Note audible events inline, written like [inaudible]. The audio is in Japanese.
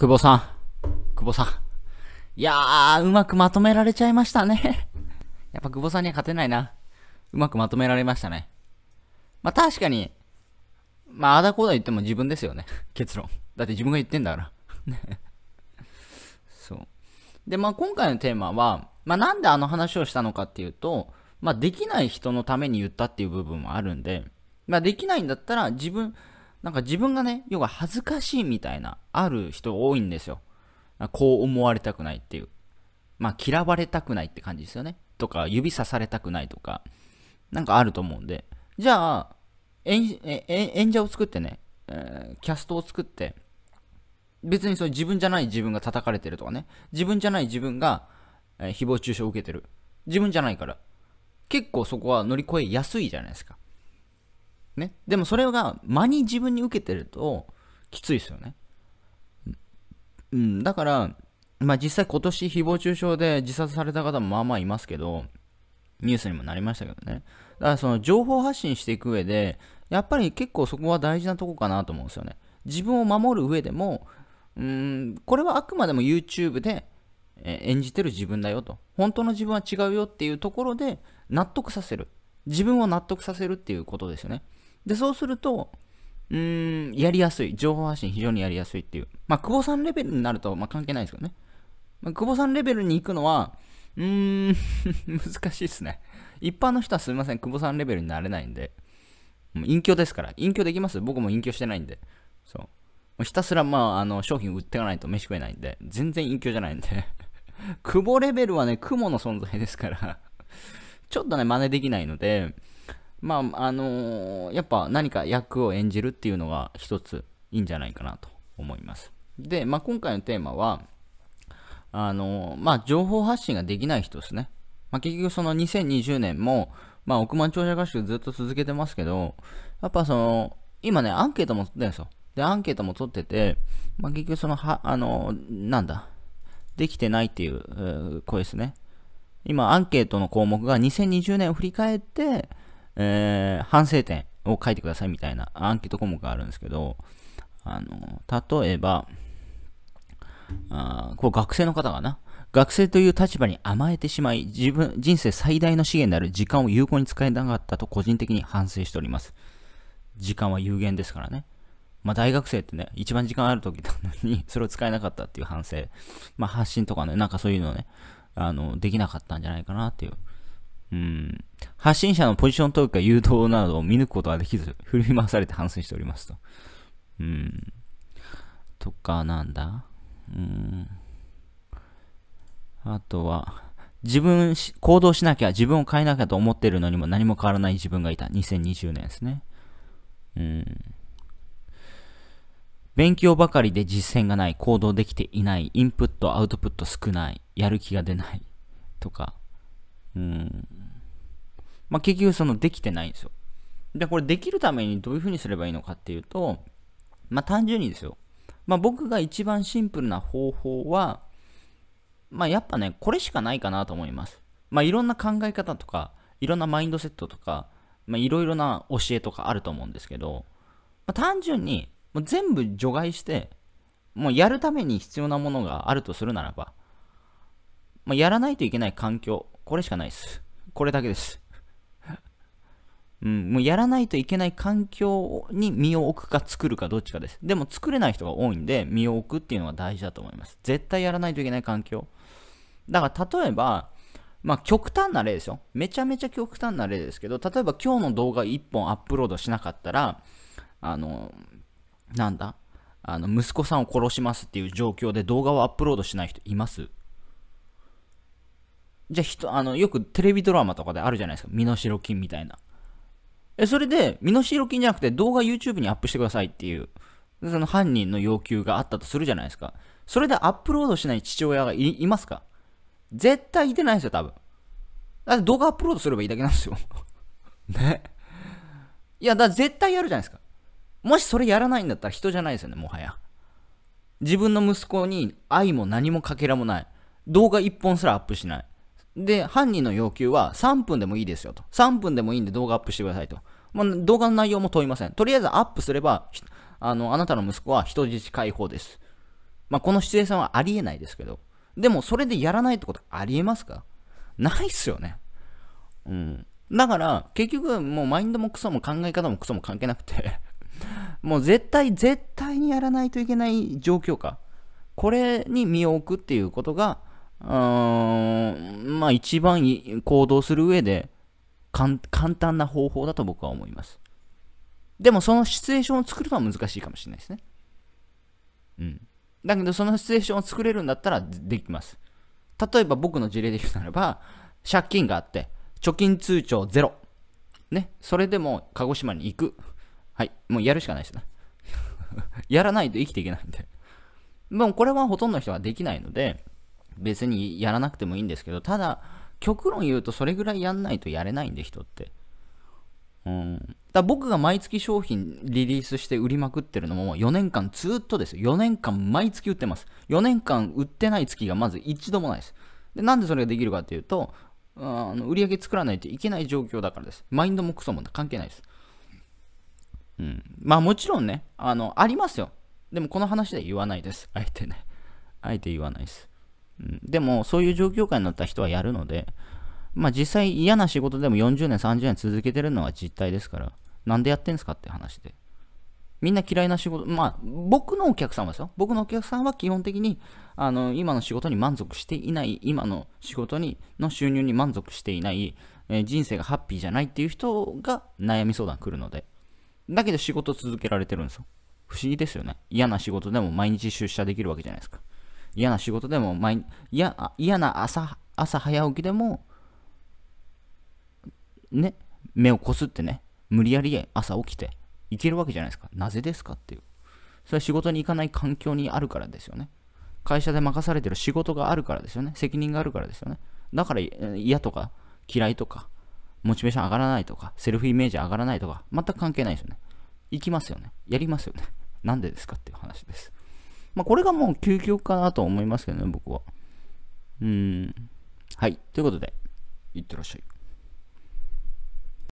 久保さん。久保さん。いやー、うまくまとめられちゃいましたね [laughs] やっぱ久保さんには勝てないな。うまくまとめられましたね。まあ確かに、まああだこうだ言っても自分ですよね。[laughs] 結論。だって自分が言ってんだから [laughs] そう。で、まあ今回のテーマは、まあなんであの話をしたのかっていうと、まあできない人のために言ったっていう部分もあるんで、まあできないんだったら自分、なんか自分がね、要は恥ずかしいみたいな、ある人多いんですよ。こう思われたくないっていう。まあ、嫌われたくないって感じですよね。とか、指さされたくないとか、なんかあると思うんで。じゃあ、演者を作ってね、キャストを作って、別にそう自分じゃない自分が叩かれてるとかね、自分じゃない自分が、えー、誹謗中傷を受けてる。自分じゃないから。結構そこは乗り越えやすいじゃないですか。ね。でもそれが間に自分に受けてるときついですよね。うん、だから、まあ実際今年誹謗中傷で自殺された方もまあまあいますけど、ニュースにもなりましたけどね。だからその情報発信していく上で、やっぱり結構そこは大事なとこかなと思うんですよね。自分を守る上でも、うん、これはあくまでも YouTube で演じてる自分だよと。本当の自分は違うよっていうところで納得させる。自分を納得させるっていうことですよね。で、そうすると、うーん、やりやすい。情報発信非常にやりやすいっていう。まあ、久保さんレベルになると、まあ、関係ないですけどね。まあ、久保さんレベルに行くのは、うーん [laughs] 難しいですね。一般の人はすみません、久保さんレベルになれないんで。もう隠居ですから。隠居できます僕も隠居してないんで。そう。もうひたすら、まあ、あの、商品売っていかないと飯食えないんで、全然隠居じゃないんで [laughs] 久保レベルはね、雲の存在ですからちょっとね、真似できないので、まあ、あのー、やっぱ何か役を演じるっていうのが一ついいんじゃないかなと思います。で、まあ、今回のテーマは、あのー、まあ、情報発信ができない人ですね。まあ、結局その2020年も、まあ、億万長者合宿ずっと続けてますけど、やっぱその、今ね、アンケートも取ってるんですよ。で、アンケートも取ってて、まあ、結局その、は、あのー、なんだ、できてないっていう声ですね。今、アンケートの項目が2020年を振り返って、えー、反省点を書いてくださいみたいなアンケート項目があるんですけど、あの、例えば、あこう学生の方がな、学生という立場に甘えてしまい、自分、人生最大の資源である時間を有効に使えなかったと個人的に反省しております。時間は有限ですからね。まあ大学生ってね、一番時間ある時なのに、[laughs] それを使えなかったっていう反省。まあ発信とかね、なんかそういうのね、あの、できなかったんじゃないかなっていう。うん、発信者のポジションクか誘導などを見抜くことはできず、振り回されて反省しておりますと。うん。とか、なんだうん。あとは、自分、行動しなきゃ、自分を変えなきゃと思ってるのにも何も変わらない自分がいた。2020年ですね。うん。勉強ばかりで実践がない、行動できていない、インプット、アウトプット少ない、やる気が出ない、とか。うん。まあ、結局そのできてないんですよ。で、これできるためにどういうふうにすればいいのかっていうと、まあ、単純にですよ。まあ、僕が一番シンプルな方法は、まあ、やっぱね、これしかないかなと思います。まあ、いろんな考え方とか、いろんなマインドセットとか、まあ、いろいろな教えとかあると思うんですけど、まあ、単純にもう全部除外して、もうやるために必要なものがあるとするならば、まあ、やらないといけない環境、これしかないです。これだけです。うん、もうやらないといけない環境に身を置くか作るかどっちかです。でも作れない人が多いんで、身を置くっていうのは大事だと思います。絶対やらないといけない環境。だから例えば、まあ極端な例ですよ。めちゃめちゃ極端な例ですけど、例えば今日の動画1本アップロードしなかったら、あの、なんだあの、息子さんを殺しますっていう状況で動画をアップロードしない人いますじゃあ人、あの、よくテレビドラマとかであるじゃないですか。身代金みたいな。え、それで、身代金じゃなくて動画 YouTube にアップしてくださいっていう、その犯人の要求があったとするじゃないですか。それでアップロードしない父親がいますか絶対いてないですよ、多分。だって動画アップロードすればいいだけなんですよ。[laughs] ね。いや、だ絶対やるじゃないですか。もしそれやらないんだったら人じゃないですよね、もはや。自分の息子に愛も何もかけらもない。動画一本すらアップしない。で、犯人の要求は3分でもいいですよと。3分でもいいんで動画アップしてくださいと。まあ、動画の内容も問いません。とりあえずアップすれば、あの、あなたの息子は人質解放です。まあ、この出演さんはありえないですけど。でも、それでやらないってことありえますかないっすよね。うん。だから、結局、もうマインドもクソも考え方もクソも関係なくて [laughs] もう絶対、絶対にやらないといけない状況か。これに身を置くっていうことが、うーん、まあ一番行動する上で簡単な方法だと僕は思います。でもそのシチュエーションを作るのは難しいかもしれないですね。うん。だけどそのシチュエーションを作れるんだったらできます。例えば僕の事例で言うならば、借金があって、貯金通帳ゼロ。ね。それでも鹿児島に行く。はい。もうやるしかないですね。[laughs] やらないと生きていけないんで。でもこれはほとんどの人はできないので、別にやらなくてもいいんですけど、ただ、極論言うとそれぐらいやんないとやれないんで、人って。うん、だ僕が毎月商品リリースして売りまくってるのも4年間ずっとです4年間毎月売ってます4年間売ってない月がまず一度もないですでなんでそれができるかっていうとあの売り上げ作らないといけない状況だからですマインドもクソも関係ないです、うん、まあもちろんねあのありますよでもこの話では言わないですあえてねあえて言わないですでも、そういう状況下になった人はやるので、まあ実際嫌な仕事でも40年、30年続けてるのは実態ですから、なんでやってんすかって話で。みんな嫌いな仕事、まあ僕のお客さんはですよ。僕のお客さんは基本的に、あの、今の仕事に満足していない、今の仕事に、の収入に満足していない、えー、人生がハッピーじゃないっていう人が悩み相談来るので。だけど仕事続けられてるんですよ。不思議ですよね。嫌な仕事でも毎日出社できるわけじゃないですか。嫌な仕事でも毎嫌嫌な朝朝早起きでもね目をこすってね無理やり朝起きていけるわけじゃないですかなぜですかっていうそれは仕事に行かない環境にあるからですよね会社で任されてる仕事があるからですよね責任があるからですよねだから嫌とか嫌いとかモチベーション上がらないとかセルフイメージ上がらないとか全く関係ないですよね行きますよねやりますよねなんでですかっていう話ですまあ、これがもう究極かなと思いますけどね、僕は。うん。はい。ということで、いってらっしゃい。